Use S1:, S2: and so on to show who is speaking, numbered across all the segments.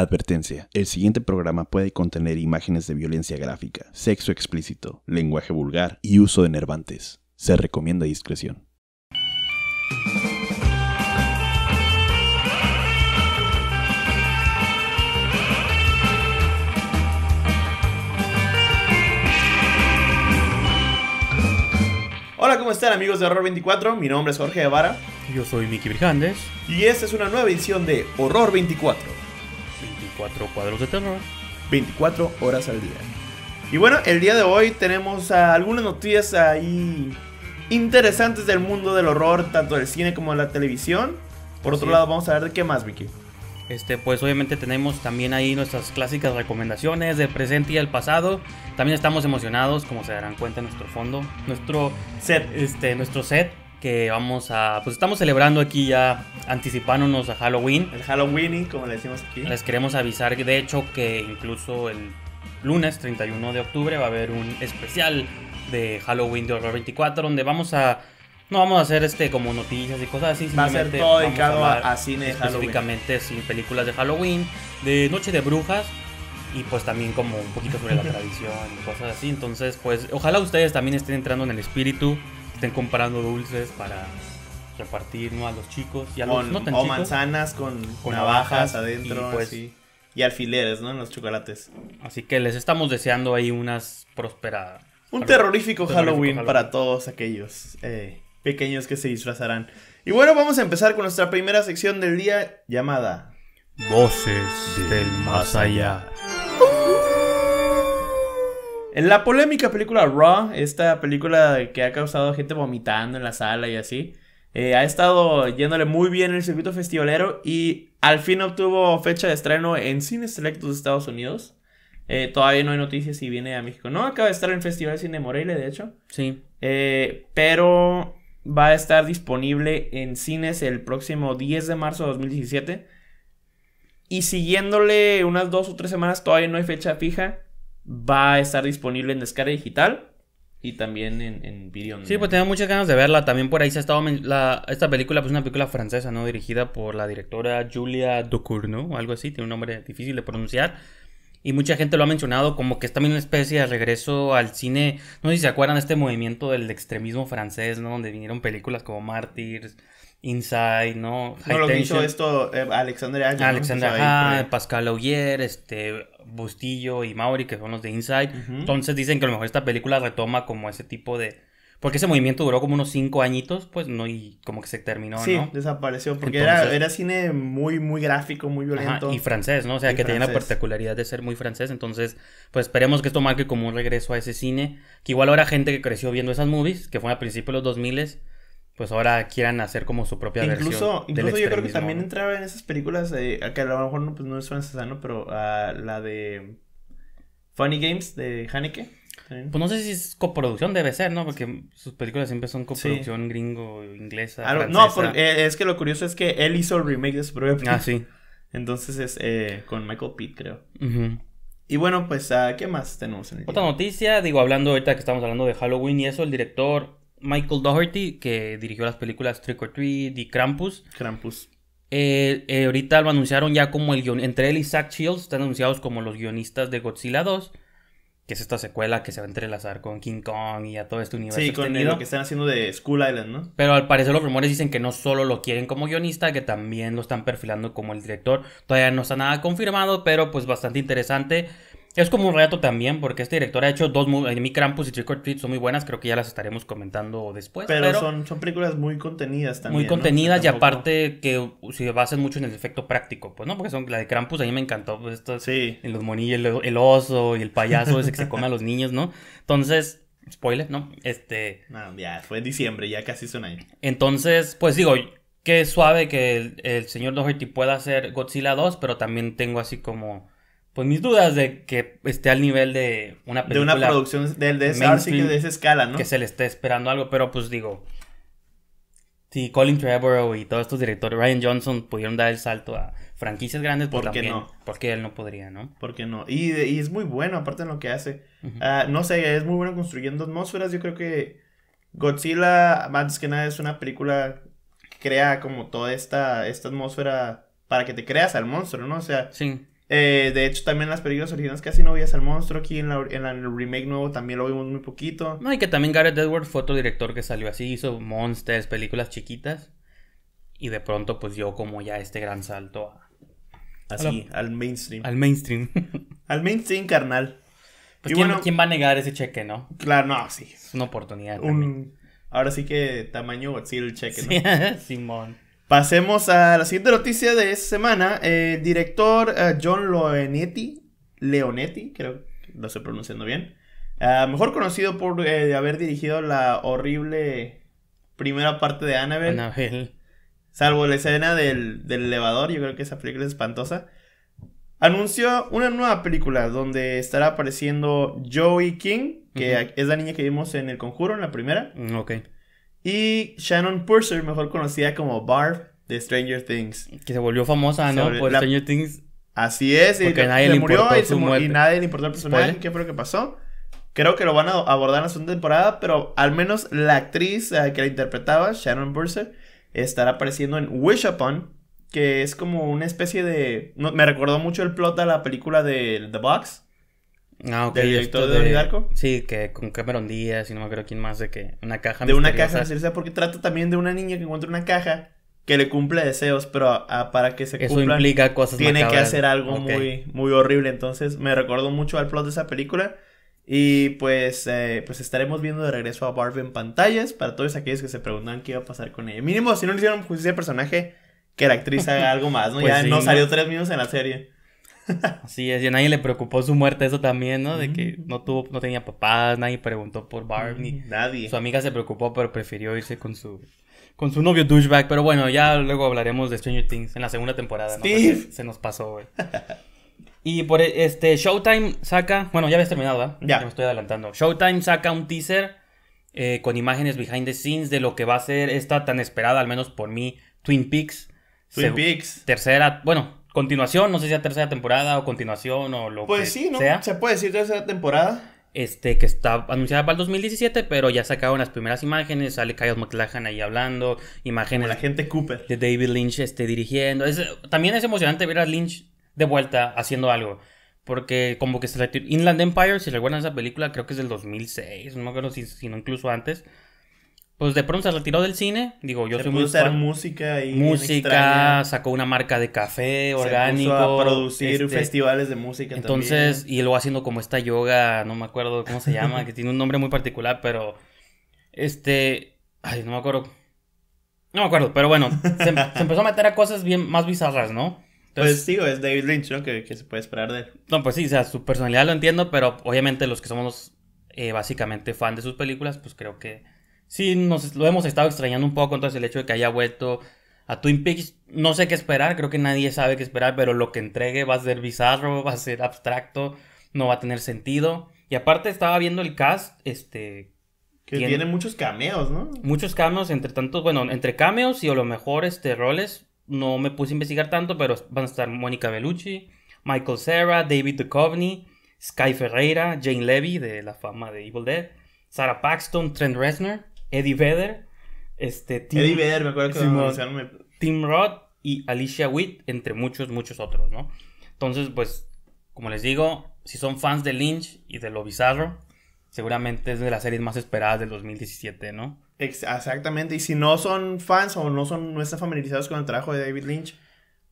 S1: Advertencia. El siguiente programa puede contener imágenes de violencia gráfica, sexo explícito, lenguaje vulgar y uso de nervantes. Se recomienda discreción. Hola, ¿cómo están amigos de Horror 24? Mi nombre es Jorge Guevara. Yo soy Miki Brijandes. Y esta es una nueva edición de Horror 24 cuadros de terror. 24 horas al día. Y bueno, el día de hoy tenemos ah, algunas noticias ahí interesantes del mundo del horror, tanto del cine como de la televisión. Por otro lado, vamos a ver de qué más, Vicky.
S2: Este, pues obviamente tenemos también ahí nuestras clásicas recomendaciones del presente y del pasado. También estamos emocionados, como se darán cuenta, en nuestro fondo, nuestro set, este, nuestro set que vamos a. Pues estamos celebrando aquí ya, anticipándonos a Halloween. El Halloween, como le decimos aquí. Les queremos avisar, de hecho, que incluso el lunes 31 de octubre va a haber un especial de Halloween de Horror 24, donde vamos a. No vamos a hacer este como noticias y cosas así. Va a ser todo dedicado a, cine de películas de Halloween, de Noche de Brujas, y pues también como un poquito sobre la tradición y cosas así. Entonces, pues ojalá ustedes también estén entrando en el espíritu estén comprando dulces para repartir ¿no? a los chicos y o manzanas con, navajas, adentro y, pues, y alfileres no en los chocolates así que les estamos deseando ahí unas prósperas un terrorífico, Halloween, para
S1: todos aquellos eh, pequeños que se disfrazarán y bueno vamos a empezar con nuestra primera sección del día llamada
S2: voces del más allá. En la polémica
S1: película Raw, esta película que ha causado gente vomitando en la sala y así, eh, ha estado yéndole muy bien en el circuito festivalero y al fin obtuvo fecha de estreno en cines selectos de Estados Unidos. Eh, todavía no hay noticias si viene a México. No, acaba de estar en el Festival Cine Morelia, de hecho. Sí. Eh, pero va a estar disponible en cines el próximo 10 de marzo de 2017. Y siguiéndole unas dos o tres semanas, todavía no hay fecha fija va a estar disponible en descarga digital y también en, en Sí,
S2: pues tengo muchas ganas de verla. También por ahí se ha estado. La, esta película, pues una película francesa, ¿no? Dirigida por la directora Julia Ducournau o algo así. Tiene un nombre difícil de pronunciar. Y mucha gente lo ha mencionado como que es también una especie de regreso al cine. No sé si se acuerdan de este movimiento del extremismo francés, ¿no? Donde vinieron películas como Mártires, Inside, ¿no? no, lo que hizo
S1: esto eh, Alexandre Alexander
S2: Pascal Augier, este, Bustillo y Mauri, que son los de Inside. Entonces dicen que a lo mejor esta película retoma como ese tipo de... Porque ese movimiento duró como unos cinco añitos, pues, no, y como que se terminó, ¿no? desapareció, porque era, era
S1: cine muy, muy gráfico, muy violento. y francés, ¿no? O sea, que tenía la
S2: particularidad de ser muy francés. Entonces, pues, esperemos que esto marque como un regreso a ese cine. Que igual ahora gente que creció viendo esas movies, que fue a principios de los 2000s, pues ahora quieran hacer como su propia versión. Incluso yo creo que también
S1: entraba en esas películas, eh, que a lo mejor no, pues
S2: no pero ah, la de Funny Games de Haneke. Pues no sé si es coproducción, debe ser, ¿no? Porque sus películas siempre son coproducción gringo, inglesa. No,
S1: eh, es que lo curioso es que él hizo el remake de su propia película. Ah, sí. Entonces es eh,
S2: con Michael Pitt, creo.
S1: Y bueno, pues, ah, ¿qué más tenemos en el
S2: Otra noticia, digo, hablando ahorita que estamos hablando de Halloween y eso, el director Michael Doherty, que dirigió las películas Trick or Treat y Krampus. Krampus. Eh, eh, ahorita lo anunciaron ya como el guion. Entre él y Zach Shields están anunciados como los guionistas de Godzilla 2, que es esta secuela que se va a entrelazar con King Kong y a todo este universo. Sí, con lo que están
S1: haciendo de School Island, ¿no? Pero
S2: al parecer los rumores dicen que no solo lo quieren como guionista, que también lo están perfilando como el director. Todavía no está nada confirmado, pero pues bastante interesante. Es como un reto también, porque este director ha hecho dos eh, Mi Krampus y Trick or Treat son muy buenas, creo que ya las estaremos comentando después. Pero,
S1: son, son películas muy contenidas
S2: también. Muy contenidas y aparte que se basan mucho en el efecto práctico, pues, ¿no? Porque son la de Krampus, a mí me encantó pues, esto, sí. en los monillos, el, oso y el payaso ese que se come a los niños, ¿no? Entonces, spoiler, ¿no? Este. No, ya, fue en diciembre, ya casi es un año. Entonces, pues digo, qué suave que el, el señor Doherty pueda hacer Godzilla 2, pero también tengo así como pues mis dudas de que esté al nivel de una película. De una producción de, de, esa, de esa escala, ¿no? Que se le esté esperando algo, pero pues digo, si Colin Trevorrow y todos estos directores, Ryan Johnson, pudieron dar el salto a franquicias grandes, pues, ¿Por qué no? porque él no podría, ¿no? Porque no,
S1: y, es muy bueno, aparte en lo que hace. Ah, no sé, es muy bueno construyendo atmósferas, yo creo que Godzilla, más que nada, es una película que crea como toda esta, esta atmósfera para que te creas al monstruo, ¿no? O sea, sí. Eh, de hecho, también las películas originales casi no veías al monstruo. Aquí en, la, el remake nuevo también lo vimos
S2: muy poquito. No, y que también Gareth Edwards fue otro director que salió así, hizo monsters, películas chiquitas. Y de pronto, pues dio como ya este gran salto Así, al mainstream. Al mainstream. al mainstream, carnal. Pues, ¿quién, bueno, ¿quién va a negar ese cheque,
S1: no? Claro, no, sí. Es una oportunidad. ahora sí que tamaño Godzilla el cheque, ¿no?
S2: Simón.
S1: Pasemos a la siguiente noticia de esta semana. El eh, director eh, John Loenetti, Leonetti, creo que lo estoy pronunciando bien, ah, mejor conocido por eh, haber dirigido la horrible primera parte de Annabelle. Salvo la escena del, elevador, yo creo que esa película es espantosa. Anunció una nueva película donde estará apareciendo Joey King, que es la niña que vimos en El Conjuro, en la primera. Ok. Y Shannon Purser, mejor conocida como Barb de Stranger Things. Que se volvió famosa, ¿no? Por Stranger Things. Así es, y nadie le murió y, muerte. y nadie le importó el personaje, pues, qué fue lo que pasó. Creo que lo van a abordar en la segunda temporada, pero al menos la actriz eh, que la interpretaba, Shannon Purser, estará apareciendo en Wish Upon, que es como una especie de... me recordó mucho
S2: el plot de la película de The Box, Ah, ok. Del director de Olivarco? Sí, que con Cameron Díaz y no me acuerdo quién más de que una caja. De una caja
S1: sea porque trata también de una niña que encuentra una caja
S2: que le cumple deseos, pero ah, ah, para que se Eso implica cosas tiene que hacer algo muy,
S1: muy horrible. Entonces me recordó mucho al plot de esa película. Y pues, eh, pues estaremos viendo de regreso a Barbie en pantallas para todos aquellos que se preguntan qué iba a pasar con ella. Mínimo, si
S2: no le hicieron justicia al personaje, que la actriz haga algo más, ¿no? Pues ya no salió tres minutos en la serie. Así es, y a nadie le preocupó su muerte, eso también, ¿no? De que no tuvo, no tenía papás, nadie preguntó por Barb, ni nadie. Su amiga se preocupó, pero prefirió irse con su con su novio douchebag, pero bueno, ya luego hablaremos de Stranger Things en la segunda temporada, Steve. Se, nos pasó, güey. y por este Showtime saca, bueno, ya habías terminado, ¿verdad? Ya. Me estoy adelantando. Showtime saca un teaser eh, con imágenes behind the scenes de lo que va a ser esta tan esperada, al menos por mí, Twin Peaks. Twin Peaks. Tercera, bueno, continuación, no sé si la tercera temporada o continuación o lo pues que sí, ¿no?
S1: Se puede decir tercera temporada.
S2: Este, que está anunciada para el 2017, pero ya sacaron las primeras imágenes, sale Kyle McLachlan ahí hablando, imágenes... la gente Cooper. De David Lynch este, dirigiendo. también es emocionante ver a Lynch de vuelta haciendo algo. Porque como que se la... Inland Empire, si recuerdan esa película, creo que es del 2006, no creo si, sino incluso antes. Pues de pronto se retiró del cine. Digo, yo se soy puso muy usar música y... Música, sacó una marca de café orgánico. a producir este, festivales de música Entonces, y luego haciendo como esta yoga, no me acuerdo cómo se llama, que tiene un nombre muy particular, pero. Este. Ay, no me acuerdo. No me acuerdo, pero bueno, se, em-, empezó a meter a cosas bien más bizarras, ¿no? Pues entonces, pues digo, es David Lynch, ¿no? Que, se puede esperar de él. No, pues sí, o sea, su personalidad lo entiendo, pero obviamente los que somos eh, básicamente fan de sus películas, pues creo que sí nos lo hemos estado extrañando un poco, entonces el hecho de que haya vuelto a Twin Peaks, no sé qué esperar, creo que nadie sabe qué esperar, pero lo que entregue va a ser bizarro, va a ser abstracto, no va a tener sentido. Y aparte estaba viendo el cast, este...
S1: Que tiene, muchos
S2: cameos, ¿no? Muchos cameos, entre tantos, bueno, entre cameos y a lo mejor este roles, no me puse a investigar tanto, pero van a estar Mónica Bellucci, Michael Serra, David Duchovny, Sky Ferreira, Jane Levy de la fama de Evil Dead, Sarah Paxton, Trent Reznor, Eddie Vedder, este, Tim, Eddie Vedder, me acuerdo que Tim Roth y Alicia Witt, entre muchos, muchos otros, ¿no? Entonces, pues, como les digo, si son fans de Lynch y de lo bizarro, seguramente es de las series más esperadas del 2017, ¿no? Exactamente, y si no son fans o
S1: no, son, no están familiarizados con el trabajo de David Lynch,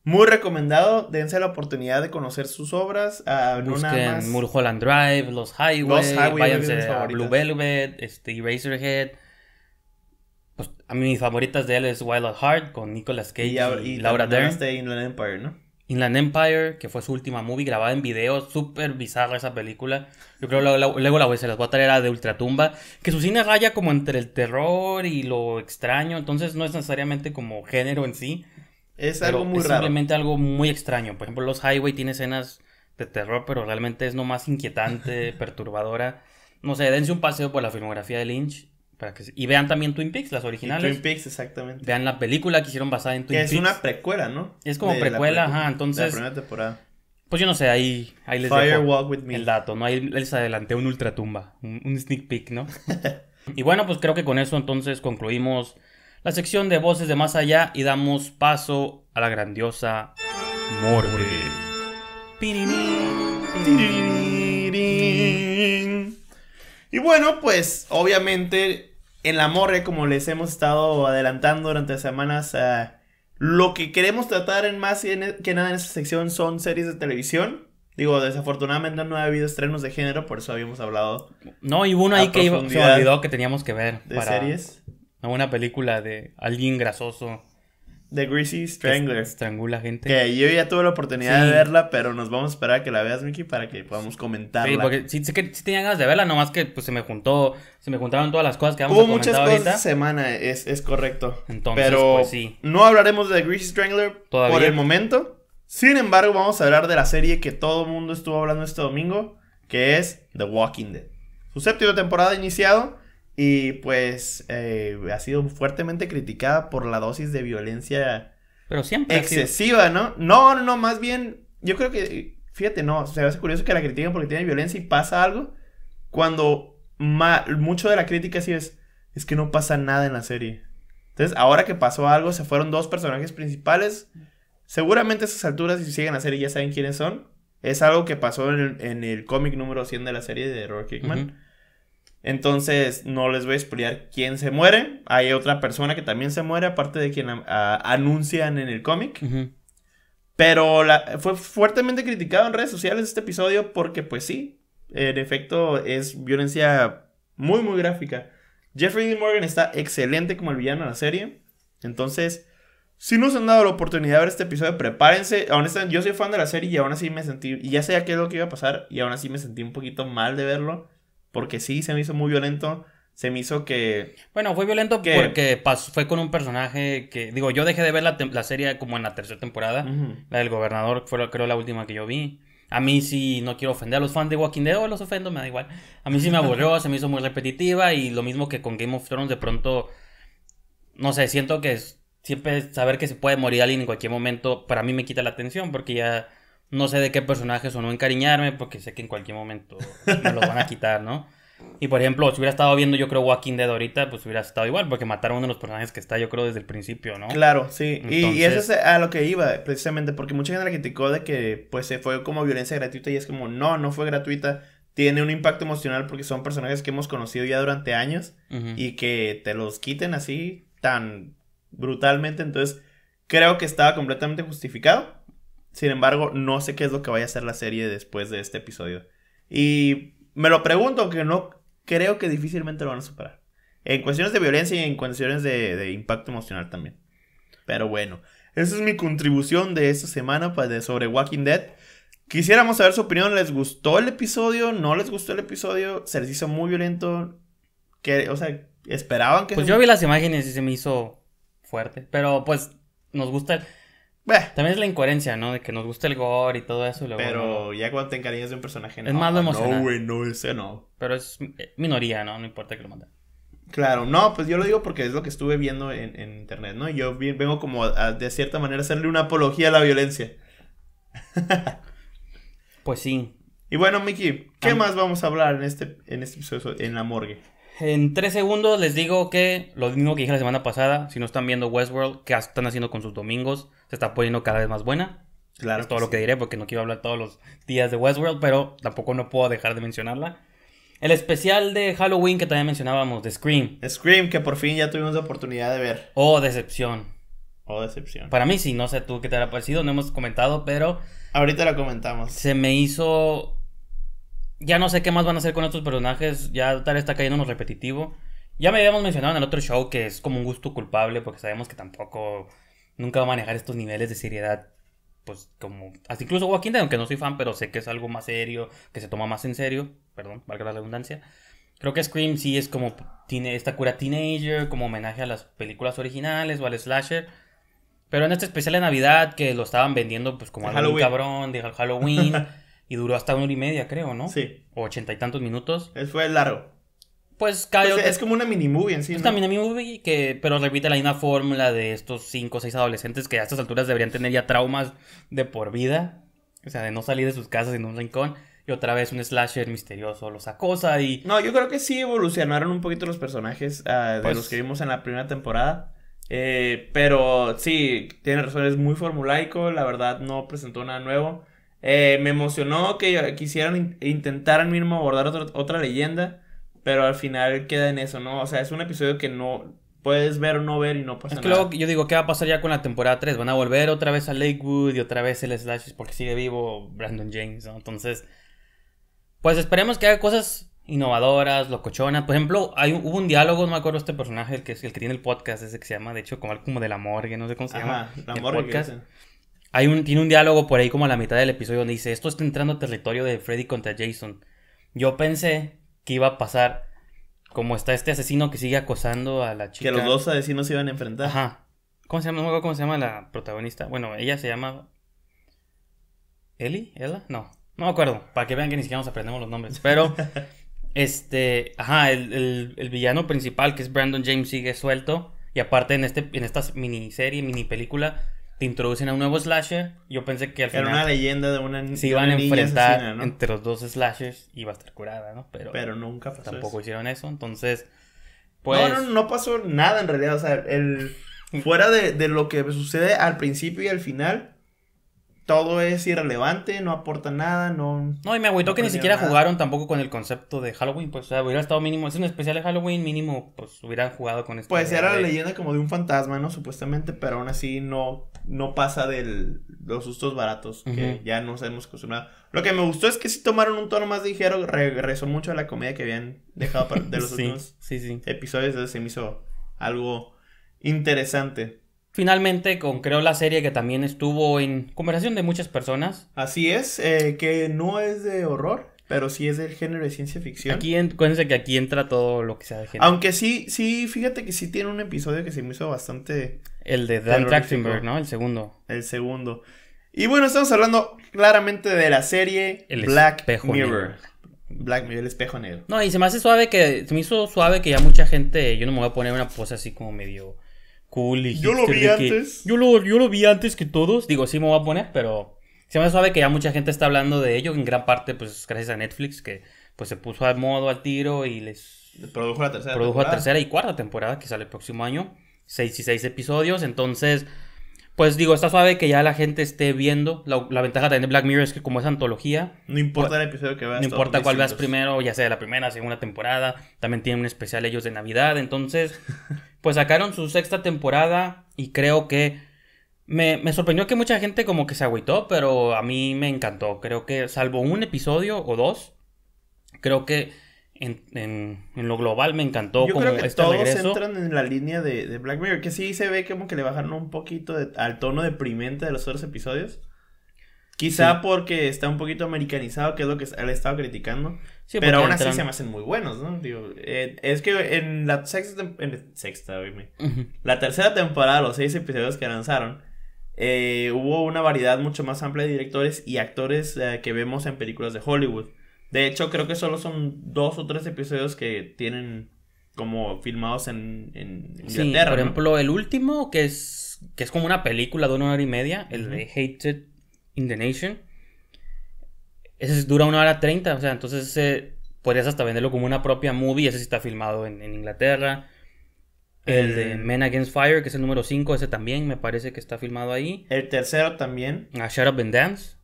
S1: muy recomendado, dense la oportunidad de conocer sus obras. Ah, Busquen Mulholland Drive, Los highways, Los Blue
S2: Velvet, este, Eraserhead, pues, a mí mis favoritas de él es Wild at Heart con Nicolas Cage y, Laura Dern. Inland Empire, ¿no? Inland Empire, que fue su última movie grabada en video, súper bizarra esa película. Yo creo que luego la voy, se las voy a traer a de Ultratumba, que su cine raya como entre el terror y lo extraño, entonces no es necesariamente como género en sí. Es algo muy es Simplemente algo muy extraño. Por ejemplo, Los Highway tiene escenas de terror, pero realmente es más inquietante, perturbadora. No sé, dense un paseo por la filmografía de Lynch y vean también Twin Peaks, las originales. Twin Peaks, exactamente. Vean la película que hicieron basada en Twin que Peaks. Es una precuela, ¿no? Es como precuela, ajá, entonces. la primera temporada. Pues yo no sé, ahí, les dejo el dato, ¿no? Ahí les adelanté un ultratumba, un, un sneak peek, ¿no? y bueno, pues creo que con eso entonces concluimos la sección de voces de más allá y damos paso a la grandiosa Morgue.
S1: Y bueno, pues obviamente en la morre, como les hemos estado adelantando durante semanas, eh, lo que queremos tratar en más e-, que nada en esta sección son series de televisión. Digo, desafortunadamente no ha habido estrenos de género, por eso habíamos hablado. No, y uno ahí que iba, se olvidó que teníamos
S2: que ver. ¿De series? Una película de alguien grasoso. The Greasy Strangler. Estrangula gente. Que yo ya tuve la oportunidad de verla, pero nos vamos a esperar a que la veas, Mickey, para que podamos comentarla. Sí, porque sí, tenía ganas de verla, nomás que pues, se me juntó, se me juntaron todas las cosas que vamos Hubo a muchas cosas
S1: semana, es, correcto. Entonces, pues, sí. no hablaremos de The Greasy Strangler por el momento. Sin embargo, vamos a hablar de la serie que todo el mundo estuvo hablando este domingo, que es The Walking Dead. Su séptima temporada ha iniciado y pues eh, ha sido fuertemente criticada por la dosis de violencia
S2: Pero siempre excesiva,
S1: ¿no? No, no, más bien, yo creo que, fíjate, no, se hace curioso que la critiquen porque tiene violencia y pasa algo cuando mucho de la crítica sí es, es que no pasa nada en la serie. Entonces, ahora que pasó algo, se fueron dos personajes principales. Seguramente a esas alturas, si siguen la serie, ya saben quiénes son. Es algo que pasó en el, cómic número 100 de la serie de Robert Kickman. Entonces, no les voy a explicar quién se muere. Hay otra persona que también se muere, aparte de quien ah, anuncian en el cómic. Pero fue fuertemente criticado en redes sociales este episodio porque, pues sí, en efecto es violencia muy, muy gráfica. Jeffrey D. Morgan está excelente como el villano de la serie. Entonces, si no se han dado la oportunidad de ver este episodio, prepárense. Honestamente, yo soy fan de la serie y aún así me sentí. Y ya sabía qué es lo que iba a pasar. Y aún así me sentí un poquito mal de verlo. Porque sí, se me hizo muy violento.
S2: Se me hizo que... Bueno, fue violento porque pasó, fue con un personaje que... Digo, yo dejé de ver la, serie como en la tercera temporada. La del gobernador fue creo la última que yo vi. A mí sí, no quiero ofender a los fans de Walking Dead, o los ofendo, me da igual. A mí sí me aburrió, se me hizo muy repetitiva y lo mismo que con Game of Thrones, de pronto, no sé, siento que siempre saber que se puede morir alguien en cualquier momento, para mí me quita la atención porque ya no sé de qué personajes o no encariñarme porque sé que en cualquier momento me los van a quitar, ¿no? Y por ejemplo, si hubiera estado viendo, yo creo, Walking Dead ahorita, pues hubiera estado igual, porque mataron a uno de los personajes que está, yo creo, desde el principio, ¿no? Claro, sí. Y, eso es
S1: a lo que iba, precisamente, porque mucha gente la criticó de que, pues, se fue como violencia gratuita y es como, no, no fue gratuita. Tiene un impacto emocional porque son personajes que hemos conocido ya durante años y que te los quiten así tan brutalmente. Entonces, creo que estaba completamente justificado. Sin embargo, no sé qué es lo que vaya a hacer la serie después de este episodio. Y me lo pregunto, que no creo que difícilmente lo van a superar. En cuestiones de violencia y en cuestiones de, impacto emocional también. Pero bueno, esa es mi contribución de esta semana de, sobre Walking Dead. Quisiéramos saber su opinión. ¿Les gustó el episodio? ¿No les gustó el episodio? ¿Se les hizo muy violento?
S2: que O sea, ¿esperaban que.? Pues yo vi las imágenes y se me hizo fuerte. Pero pues nos gusta. También es la incoherencia, ¿no? De que nos gusta el gore y todo eso. Pero ya cuando te encariñas de un personaje, Es más lo ah, No,
S1: ese no.
S2: Pero es eh, minoría, ¿no? No importa que lo manden.
S1: Claro, no, pues yo lo digo porque es lo que estuve viendo en, internet, ¿no? Yo vengo como de cierta manera, hacerle una apología a la violencia.
S2: pues sí. Y bueno, Miki, ¿qué ah. más vamos a hablar en este, en este episodio, en la morgue? En tres segundos les digo que lo mismo que dije la semana pasada, si no están viendo Westworld, ¿qué están haciendo con sus domingos? se está poniendo cada vez más buena. Claro. Es todo lo que diré porque no quiero hablar todos los días de Westworld, pero tampoco no puedo dejar de mencionarla. El especial de Halloween que también mencionábamos, de Scream. Scream, que por fin ya tuvimos la oportunidad de ver. Oh, decepción. Oh, decepción. Para mí sí, no sé tú qué te ha parecido, no hemos comentado, pero... Ahorita lo comentamos. Se me hizo... Ya no sé qué más van a hacer con estos personajes, ya tal está cayendo repetitivo. Ya me habíamos mencionado en el otro show que es como un gusto culpable porque sabemos que tampoco nunca va a manejar estos niveles de seriedad. Pues como. Hasta incluso Joaquín, aunque no soy fan, pero sé que es algo más serio, que se toma más en serio. Perdón, valga la redundancia. Creo que Scream sí es como. Tiene esta cura teenager, como homenaje a las películas originales o al slasher. Pero en este especial de Navidad, que lo estaban vendiendo pues como algo cabrón, de Halloween. y duró hasta una hora y media, creo, ¿no? Sí. O ochenta y tantos minutos. Eso fue largo. Pues, pues Es como
S1: una mini movie en sí. Es una mini
S2: movie que, pero repite la misma fórmula de estos Cinco o seis adolescentes que a estas alturas deberían tener ya traumas de por vida. O sea, de no salir de sus casas en un rincón. Y otra vez un slasher misterioso los
S1: acosa y... No, yo creo que sí evolucionaron un poquito los personajes ah, de pues los que vimos en la primera temporada. Eh, pero sí, tiene razón, es muy formulaico. La verdad, no presentó nada nuevo. Eh, me emocionó que quisieran intentar al mismo abordar otra leyenda. Pero al
S2: final queda en eso, ¿no? O sea, es un episodio que no puedes ver o no ver y no pasa yo digo, ¿qué va a pasar ya con la temporada 3? Van a volver otra vez a Lakewood y otra vez el Slash porque sigue vivo Brandon James, ¿no? Entonces, pues esperemos que haga cosas innovadoras, locochonas. Por ejemplo, hay, hubo un diálogo, no me acuerdo este personaje, el que, el que tiene el podcast, ese que se llama, de hecho, como, como de la morgue, no sé cómo se Ajá, llama. La morgue. Hay un, tiene un diálogo por ahí como a la mitad del episodio donde dice, esto está entrando a territorio de Freddy contra Jason. Yo pensé iba a pasar. Como está este asesino que sigue acosando a la chica. Que los dos asesinos se iban a enfrentar. Ajá. ¿Cómo se llama? No me acuerdo cómo se llama la protagonista. Bueno, ella se llama. ¿Eli? ¿Ella? No. No me acuerdo. Para que vean que ni siquiera nos aprendemos los nombres. Pero. este. Ajá, el, villano principal, que es Brandon James, sigue suelto. Y aparte en, este, en esta miniserie, mini película te introducen a un nuevo slasher. Yo pensé que al final. Era una leyenda de una. Se iban a enfrentar entre los dos slashers y iba a estar curada, ¿no? Pero, Pero nunca pasó. Tampoco hicieron eso, entonces. Pues... No, no,
S1: pasó nada en realidad. O sea, el. Fuera de, lo que sucede al principio y al final, todo es irrelevante, no aporta nada, no. No,
S2: y me agüitó que ni siquiera jugaron tampoco con el concepto de Halloween, pues, o sea, hubiera estado mínimo, es un especial de Halloween, mínimo, pues hubieran jugado con esto. Pues era la
S1: leyenda como de un fantasma, ¿no? Supuestamente, pero aún así no no pasa de los sustos baratos que ya nos hemos acostumbrado. Lo que me gustó es que si tomaron un tono más ligero, regresó mucho a la comedia que habían dejado de los últimos
S2: episodios, entonces se me hizo algo interesante. Finalmente creo la serie que también estuvo en conversación de muchas personas. Así es, eh,
S1: que no es de horror pero sí es del género de ciencia ficción. Aquí,
S2: cuéntense que aquí entra todo lo que sea de género. Aunque
S1: sí, sí, fíjate que sí tiene un episodio que se me hizo bastante... El de Dan Trachtenberg, ¿no? El segundo. El segundo. Y bueno, estamos hablando claramente de la serie el Black Mirror. Black Mirror, el espejo negro.
S2: No, y se me hace suave que, se me hizo suave que ya mucha gente, yo no me voy a poner una pose así como medio cool y... Yo lo vi antes. yo, lo, yo lo vi antes que todos, digo, sí me voy a poner, pero se me suave que ya mucha gente está hablando de ello, en gran parte pues gracias a Netflix que pues se puso al modo al tiro y les produjo la tercera produjo la tercera y cuarta temporada que sale el próximo año, seis y seis episodios, entonces pues digo, está suave que ya la gente esté viendo. La, ventaja también de Black Mirror es que como es antología... No importa el episodio que veas. No importa cuál veas primero, ya sea la primera, segunda temporada. También tienen un especial ellos de Navidad. Entonces, pues sacaron su sexta temporada y creo que me, sorprendió que mucha gente como que se agüitó, pero a mí me encantó. Creo que, salvo un episodio o dos, creo que en, lo global me encantó Yo creo que este todos
S1: entran en la línea de, Black Mirror, que sí se ve como que le bajaron un poquito al tono deprimente de los otros episodios. Quizá porque está un poquito americanizado, que es lo que le estaba criticando. pero aún así se me hacen muy buenos, ¿no? Eh, es que en la sexta, en la tercera temporada, los seis episodios que lanzaron, eh, hubo una variedad mucho más amplia de directores y actores eh, que vemos en películas de Hollywood. De hecho, creo que solo son dos o tres episodios que tienen como filmados en,
S2: Inglaterra. por ejemplo, el último, que es, que es como una película de una hora y media, el de Hated in the Nation. Ese dura una hora treinta, o sea, entonces podrías hasta venderlo como una propia movie. Ese sí está filmado en Inglaterra. El de Men Against Fire, que es el número 5, ese también me parece que está filmado ahí. El tercero también. A ah, Shut Up and Dance.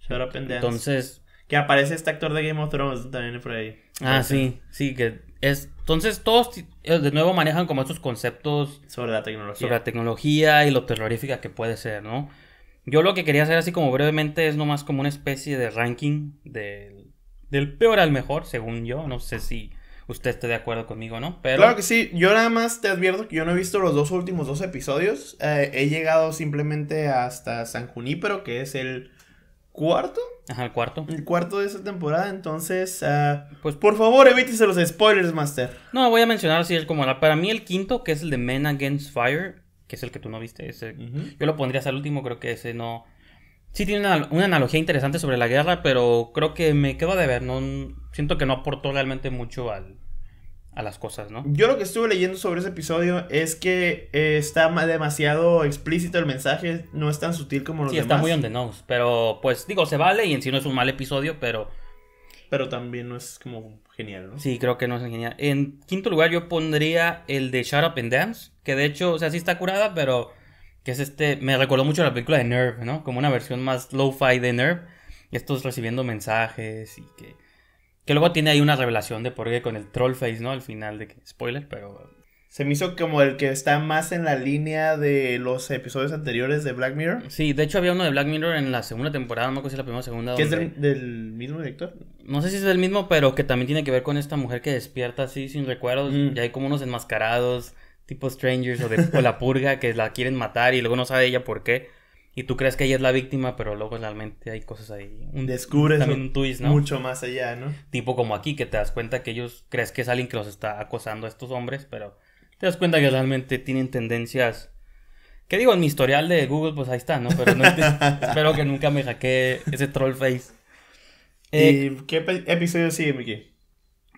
S2: Shut Up Dance. Entonces. Que aparece este actor de Game of Thrones también por ahí. Ah, sí, sí, que es. Entonces todos eh, de nuevo manejan como estos conceptos. Sobre la tecnología. Sobre la tecnología y lo terrorífica que puede ser, ¿no? Yo lo que quería hacer así como brevemente es nomás como una especie de ranking del peor al mejor, según yo. No sé si usted esté de acuerdo conmigo, ¿no? Pero... Claro que
S1: sí, yo nada más te advierto que yo no he visto los dos últimos dos episodios, eh, he llegado simplemente hasta San Junípero, que es el cuarto. Ajá, el cuarto. El cuarto de esa temporada, entonces, eh, pues por favor evítese los spoilers, Master.
S2: No, voy a mencionar así como la, para mí el quinto, que es el de Men Against Fire, que es el que tú no viste, ese, yo lo pondría hasta el último, creo que ese no sí tiene una, analogía interesante sobre la guerra, pero creo que me quedo de ver. No, siento que no aportó realmente mucho al, a las cosas, ¿no?
S1: Yo lo que estuve leyendo sobre ese episodio es que eh, está demasiado explícito el mensaje, no es tan sutil como los demás. Sí, está muy on the nose,
S2: pero pues digo, se vale y en sí no es un mal episodio, pero... Pero también no es como genial, ¿no? Sí, creo que no es genial. En quinto lugar yo pondría el de Shut Up and Dance, que de hecho, o sea, sí está curada, pero que es este, me recordó mucho la película de Nerve, ¿no? Como una versión más low-fi de Nerve, y estos recibiendo mensajes y que... Que luego tiene ahí una revelación de por qué con el troll face, ¿no? Al final de que... Spoiler, pero...
S1: Se me hizo como el que está más en la línea de los
S2: episodios anteriores de Black Mirror. Sí, de hecho había uno de Black Mirror en la segunda temporada, no acuerdo si la primera o segunda. ¿Que es
S1: del,
S2: mismo director? No sé si es del mismo, pero que también tiene que ver con esta mujer que despierta así sin recuerdos. Mm. Y hay como unos enmascarados tipo Strangers o, de, La Purga, que la quieren matar y luego no sabe ella por qué. Y tú crees que ella es la víctima, pero luego realmente hay cosas ahí. Un, descubre, un twist, mucho más allá, ¿no? Tipo como aquí, que te das cuenta que ellos crees que es alguien que los está acosando a estos hombres, pero te das cuenta que realmente tienen tendencias... ¿Qué digo, en mi historial de Google, pues ahí está, ¿no? Pero espero que nunca me saque ese troll face. ¿Y eh, qué episodio sigue, Miki?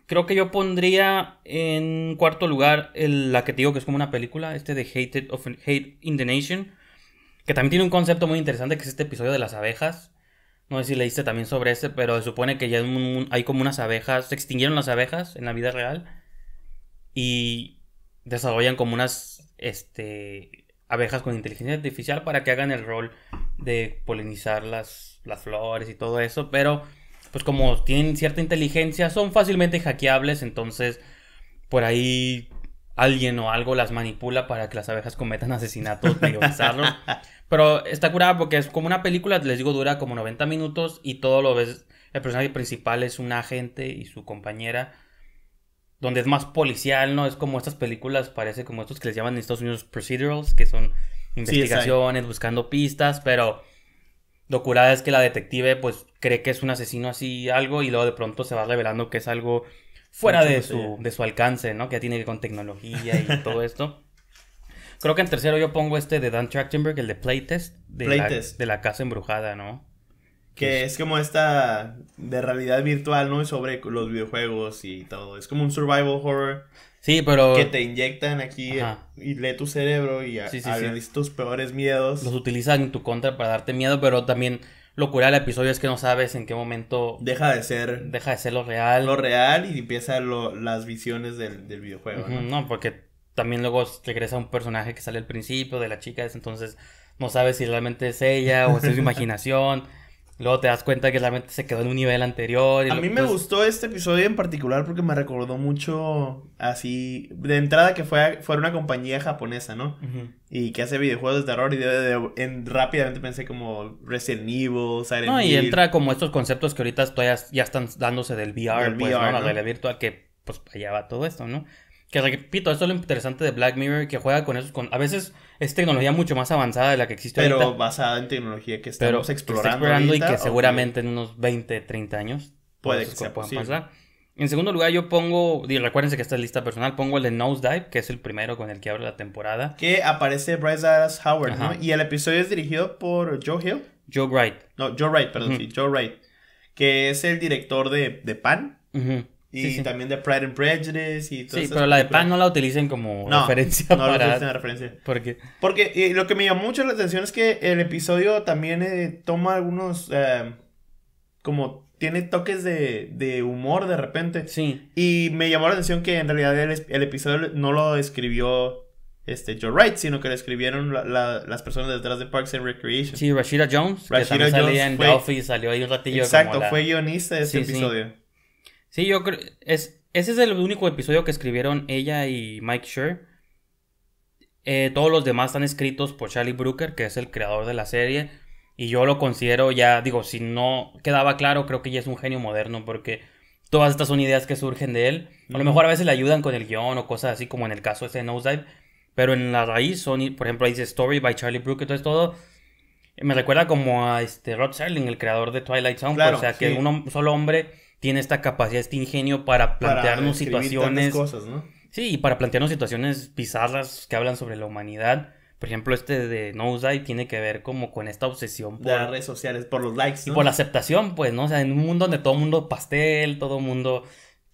S2: Creo que yo pondría en cuarto lugar el, la que te digo que es como una película, este de Hated of, Hate in the Nation, que también tiene un concepto muy interesante que es este episodio de las abejas. No sé si leíste también sobre este, pero se supone que ya hay como unas abejas, se extinguieron las abejas en la vida real y desarrollan como unas este, abejas con inteligencia artificial para que hagan el rol de polinizar las, las flores y todo eso, pero pues como tienen cierta inteligencia, son fácilmente hackeables, entonces por ahí alguien o algo las manipula para que las abejas cometan asesinatos Pero está curada porque es como una película, les digo, dura como 90 minutos y todo lo ves. El personaje principal es un agente y su compañera, donde es más policial, ¿no? Es como estas películas, parece como estos que les llaman en Estados Unidos procedurals, que son investigaciones, buscando pistas, pero lo curada es que la detective pues cree que es un asesino así algo y luego de pronto se va revelando que es algo fuera de su, alcance, ¿no? Que tiene que ver con tecnología y todo esto. Creo que en tercero yo pongo este de Dan Trachtenberg, el de Playtest. De, La, de la casa embrujada, ¿no? Que es
S1: como esta de realidad virtual, ¿no? Sobre los videojuegos y todo. Es como un survival horror
S2: Sí, pero... Que te inyectan aquí eh, y lee tu cerebro y así sí, tus peores miedos. Los utilizan en tu contra para darte miedo, pero también lo cura del episodio es que no sabes en qué momento... Deja de ser... Deja de ser lo real. Lo real
S1: y empieza las visiones del,
S2: videojuego. ¿no? porque también luego regresa un personaje que sale al principio de la chica, entonces no sabes si realmente es ella o es su imaginación. Luego te das cuenta que la mente se quedó en un nivel anterior. a mí me pues gustó
S1: este episodio en particular porque me recordó mucho así, de entrada que fue, fue una compañía japonesa, ¿no? Y que hace videojuegos de terror y de, rápidamente pensé como Resident Evil, Siren No, y entra
S2: como estos conceptos que ahorita todavía ya están dándose del VR, pues, La realidad virtual que pues allá va todo esto, ¿no? Que repito, esto es lo interesante de Black Mirror, que juega con eso. Con, a veces es tecnología mucho más avanzada de la que existe pero ahorita. Pero
S1: basada en tecnología que estamos explorando. y que seguramente en
S2: unos 20, 30 años puede que pasar. En segundo lugar, yo pongo, y recuérdense que esta es lista personal, pongo el de Nosedive, que es el primero con el que abre la temporada.
S1: Que aparece Bryce Dallas Howard, ¿no? Y el episodio es dirigido por Joe Hill.
S2: Joe Wright. No, Joe Wright, perdón, sí, Joe Wright.
S1: Que es el director de, Pan. Y sí, sí. también de Pride and Prejudice y todo Sí, pero la de Pan
S2: no la utilicen como referencia. No, la utilicen como referencia. ¿Por qué?
S1: Porque y lo que me llamó mucho la atención es que el episodio también eh, toma algunos. Eh, como tiene toques de, de, humor de repente. Sí. Y me llamó la atención que en realidad el, episodio no lo escribió este, Joe Wright, sino que lo escribieron las personas detrás de Parks and Recreation. Sí, Rashida Jones. Rashida que Jones salía en fue, y salió ahí un ratillo. Exacto, como la... fue guionista de ese episodio. Sí.
S2: Sí, yo creo. Es, ese es el único episodio que escribieron ella y Mike Schur. Eh, todos los demás están escritos por Charlie Brooker, que es el creador de la serie. Y yo lo considero ya, digo, si no quedaba claro, creo que ya es un genio moderno, porque todas estas son ideas que surgen de él. A lo mejor a veces le ayudan con el guión o cosas así, como en el caso de este Nosedive. Pero en la raíz son, por ejemplo, ahí dice Story by Charlie Brooker, es todo. Me recuerda como a este Rod Serling, el creador de Twilight Zone. o sea, que un solo hombre tiene esta capacidad, este ingenio para plantearnos para situaciones. Cosas, ¿no? Sí, y para plantearnos situaciones bizarras que hablan sobre la humanidad. Por ejemplo, este de y tiene que ver como con esta obsesión por de las redes sociales, por los likes. Y por la aceptación, pues, ¿no? O sea, en un mundo donde todo mundo pastel, todo el mundo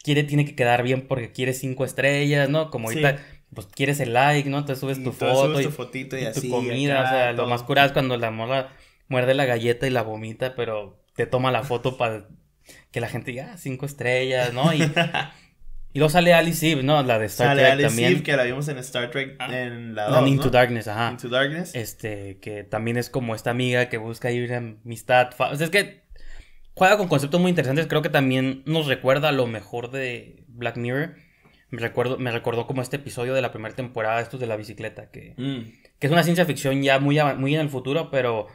S2: quiere, tiene que quedar bien porque quiere cinco estrellas, ¿no? Como ahorita, pues quieres el like, ¿no? Entonces subes tu foto. y, tu fotito y, así, tu comida. o sea, lo más curado es cuando la morra muerde la galleta y la vomita, pero te toma la foto para que la gente diga, ah, cinco estrellas, ¿no? Y, y luego sale Alice Eve, ¿no? La de Star sale Trek Alice que la vimos en Star Trek ah. en la Into Darkness, ajá. Into Darkness. Este, que también es como esta amiga que busca ir a amistad. O sea, es que juega con conceptos muy interesantes. Creo que también nos recuerda a lo mejor de Black Mirror. Me, me recordó como este episodio de la primera temporada, estos de la bicicleta, que, mm. que es una ciencia ficción ya muy, muy en el futuro, pero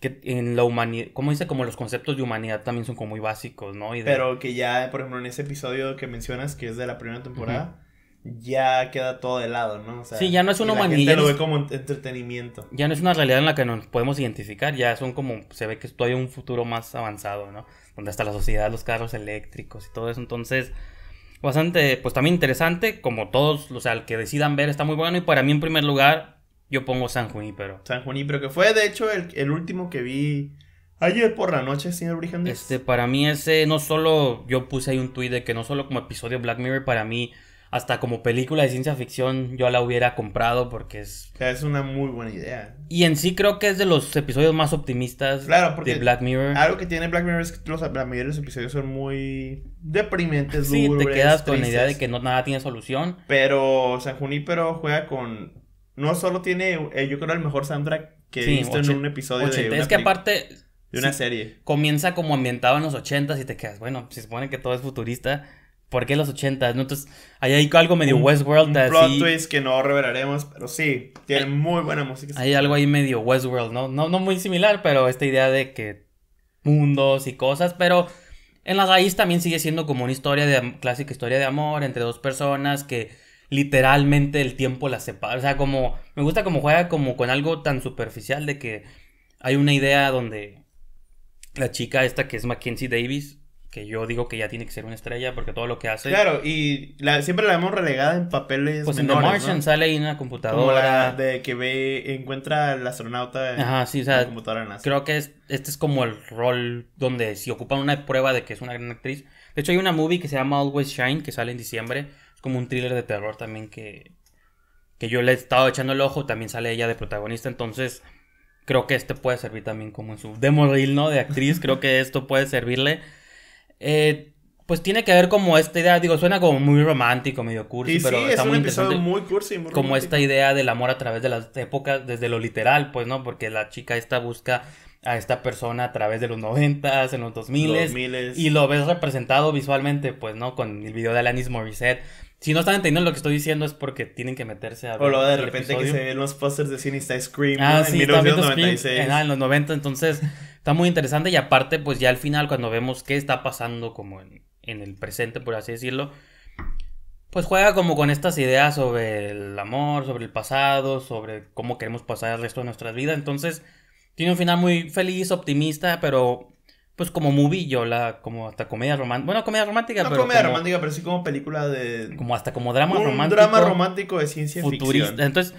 S2: que en la humanidad, como dice, como los conceptos de humanidad también son como muy básicos, ¿no? Pero
S1: que ya, por ejemplo, en ese episodio que mencionas, que es de la primera temporada, ya queda todo de lado, ¿no? sí, ya no es una humanidad. La lo ve como entretenimiento.
S2: Ya no es una realidad en la que nos podemos identificar, ya son como, se ve que todavía hay un futuro más avanzado, ¿no? Donde está la sociedad, los carros eléctricos y todo eso, entonces... Bastante, pues también interesante, como todos, o sea, el que decidan ver está muy bueno y para mí en primer lugar yo pongo San Junípero. San Junípero, que fue de hecho el,
S1: último que vi
S2: ayer por la
S1: noche, señor origen
S2: Este, para mí ese, no solo, yo puse ahí un tuit de que no solo como episodio Black Mirror, para mí, hasta como película de ciencia ficción, yo la hubiera comprado porque es...
S1: Es una muy buena idea.
S2: Y en sí creo que es de los episodios más optimistas de Black Mirror. Algo que
S1: tiene Black Mirror es que la mayoría de los episodios son muy deprimentes, Sí, te quedas con la idea de que no, nada tiene solución. Pero San Junípero juega con no solo tiene, eh, yo creo, el mejor soundtrack
S2: que he visto en un episodio de una Es que aparte... De una serie. Comienza como ambientado en los ochentas y te quedas, bueno, se supone que todo es futurista. ¿Por qué los ochentas? ¿No? Entonces, hay algo medio Westworld. Un plot twist
S1: que no revelaremos, pero sí, tiene eh, muy buena música. Hay algo
S2: ahí medio Westworld, ¿no? ¿no? No muy similar, pero esta idea de que mundos y cosas, pero... En las raíz también sigue siendo como una historia de clásica historia de amor entre dos personas que literalmente el tiempo la separa. O sea, como me gusta como juega como con algo tan superficial de que hay una idea donde la chica esta que es Mackenzie Davis, que yo digo que ya tiene que ser una estrella porque todo lo que hace. Claro,
S1: y siempre la vemos relegada
S2: en papeles. Pues en The Martian sale ahí en una computadora. Como la de que ve, encuentra al astronauta en, Ajá, sí, la computadora Creo que este es como el rol donde si ocupan una prueba de que es una gran actriz. De hecho, hay una movie que se llama Always Shine que sale en diciembre como un thriller de terror también que, que yo le he estado echando el ojo, también sale ella de protagonista, entonces creo que este puede servir también como en su demo reel, ¿no? De actriz, creo que esto puede servirle. Eh, pues tiene que ver como esta idea, digo, suena como muy romántico, medio cursi, pero está muy como esta idea del amor a través de las épocas, desde lo literal, pues, ¿no? Porque la chica esta busca a esta persona a través de los noventas, en los 2000 miles y lo ves representado visualmente, pues, ¿no? Con el video de Alanis Morissette si no están entendiendo lo que estoy diciendo es porque tienen que meterse a ver. O lo de repente que se
S1: ven los pósters de cine Scream ah, en 1996. Ah,
S2: en los 90, entonces está muy interesante y aparte pues ya al final cuando vemos qué está pasando como en, en el presente por así decirlo, pues juega como con estas ideas sobre el amor, sobre el pasado, sobre cómo queremos pasar el resto de nuestras vidas, entonces tiene un final muy feliz, optimista, pero pues como Yo la, como hasta comedia romántica. Bueno, comedia romántica, no pero. comedia romántica, pero sí como película de. Como hasta como drama un drama romántico de ciencia futurista. Entonces,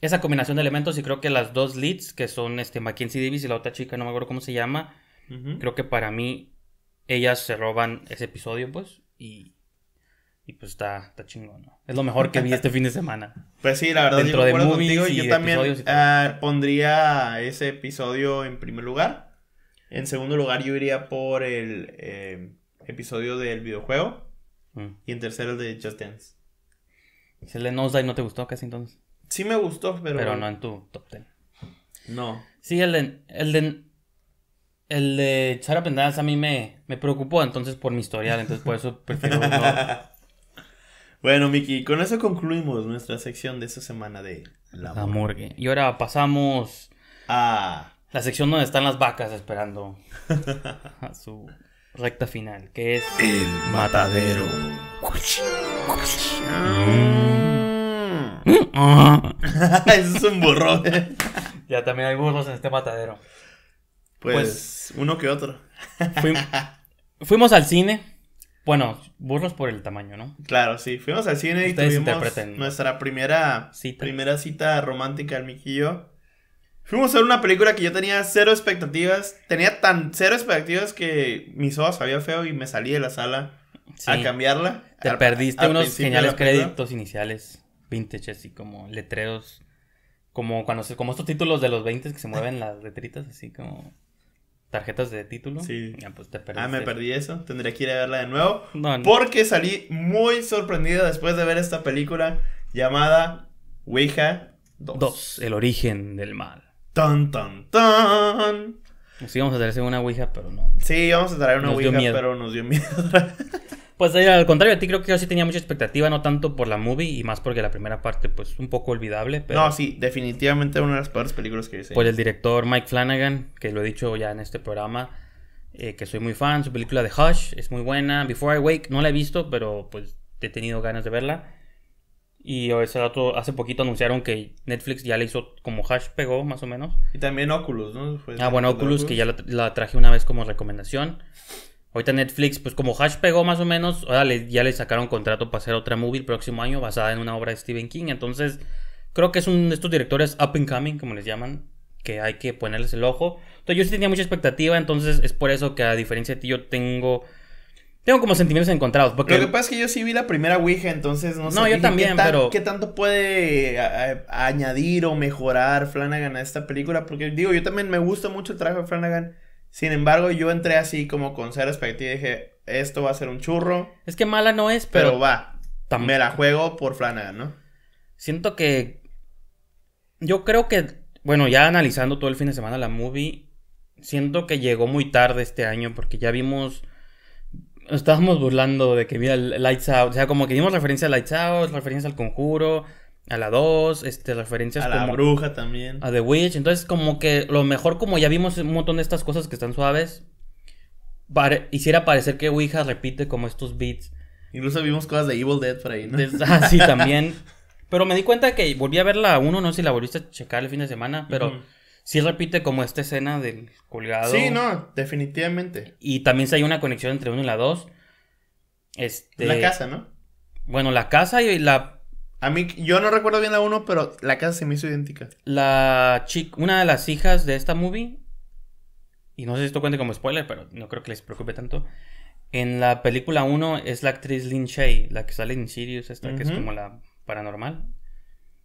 S2: esa combinación de elementos, y creo que las dos leads, que son este Mackenzie Davis y la otra chica, no me acuerdo cómo se llama. Creo que para mí, ellas se roban ese episodio, pues. Y. Y pues está, está chingón, ¿no?
S1: Es lo mejor que vi este
S2: fin de semana. Pues sí, la verdad. Dentro de movies y yo también
S1: ah, pondría ese episodio en primer lugar. En segundo lugar, yo iría por el eh, episodio del videojuego. Mm. Y en tercero, el de Just Dance.
S2: ¿El de y no te gustó casi entonces? Sí me gustó, pero... Pero no en tu top 10. No. Sí, el de... El de, el de a mí me, me preocupó entonces por mi historial. Entonces por eso prefiero no...
S1: Bueno, Miki,
S2: con eso concluimos nuestra sección de esta semana de La, morgue. Y ahora pasamos... A la sección donde están las vacas esperando a su recta final, que es el matadero. Mm. Eso es un burro. Eh. ya
S1: también hay burros en este matadero. Pues, pues uno que otro.
S2: fuimos al cine. Bueno, burros por el tamaño, ¿no?
S1: Claro, sí. Fuimos al cine y tuvimos nuestra primera cita. primera cita romántica al mijillo. Fuimos a ver una película que yo tenía cero expectativas. Tenía tan cero expectativas que mis ojos había feo y me salí de la sala a cambiarla.
S2: Te perdiste unos geniales créditos iniciales, vintage, así como letreros. Como cuando se, como estos títulos de los 20 que se mueven las letritas, así como tarjetas de título. Sí. Pues, ah, me perdí eso. Tendría que ir a verla de nuevo. Porque
S1: salí muy sorprendida después de ver esta
S2: película llamada Ouija 2. 2 el origen del mal. Tan, tan, tan. Sí, vamos a traerse una Ouija, pero no. Sí, vamos a traer una Ouija, pero nos dio miedo. pues eh, al contrario, a ti creo que yo sí tenía mucha expectativa, no tanto por la movie y más porque la primera parte, pues un poco olvidable. Pero... No,
S1: sí, definitivamente una de las peores películas que hice. Por el
S2: director Mike Flanagan, que lo he dicho ya en este programa, eh, que soy muy fan. Su película de Hush es muy buena. Before I Wake no la he visto, pero pues he tenido ganas de verla. Y ese dato, hace poquito anunciaron que Netflix ya le hizo como hash pegó, más o menos.
S1: Y también Oculus, ¿no? ah, bueno, Oculus, que ya
S2: la, traje una vez como recomendación. Ahorita Netflix, pues como hash pegó más o menos, ahora ya le sacaron contrato para hacer otra movie el próximo año basada en una obra de Stephen King. Entonces, creo que es un de estos directores up and coming, como les llaman, que hay que ponerles el ojo. Entonces, yo sí tenía mucha expectativa, entonces es por eso que a diferencia de ti, yo tengo tengo como sentimientos encontrados. Lo que pasa es que yo sí vi la
S1: primera Ouija, entonces no, sé. yo también, ¿qué tanto puede añadir o mejorar Flanagan a esta película? Porque digo, yo también me gusta mucho el trabajo de Flanagan. Sin embargo, yo entré así como con cero expectativa y dije, esto va a ser un churro.
S2: Es que mala no es, pero. Pero
S1: va. también Me la juego
S2: por Flanagan, ¿no? Siento que. Yo creo que. Bueno, ya analizando todo el fin de semana la movie. Siento que llegó muy tarde este año porque ya vimos estábamos burlando de que mira Lights Out, o sea, como que dimos referencia a Lights Out, referencia al Conjuro, a la 2, este, referencias a como... la bruja también. A The Witch, entonces como que lo mejor como ya vimos un montón de estas cosas que están suaves, hiciera parecer que Ouija repite como estos beats. Incluso vimos cosas de Evil Dead por ahí, ¿no? Ah, sí, también. pero me di cuenta que volví a ver la uno, no sé si la volviste a checar el fin de semana, pero sí repite como esta escena del colgado. Sí, no, definitivamente. Y también si hay una conexión entre uno y la dos. Este, la casa, ¿no? Bueno, la casa y la... A mí, yo no recuerdo bien la uno, pero la casa se me hizo idéntica. La chica, una de las hijas de esta movie, y no sé si esto cuente como spoiler, pero no creo que les preocupe tanto. En la película 1 es la actriz Lin Shay, la que sale en Sirius, esta que es como la paranormal.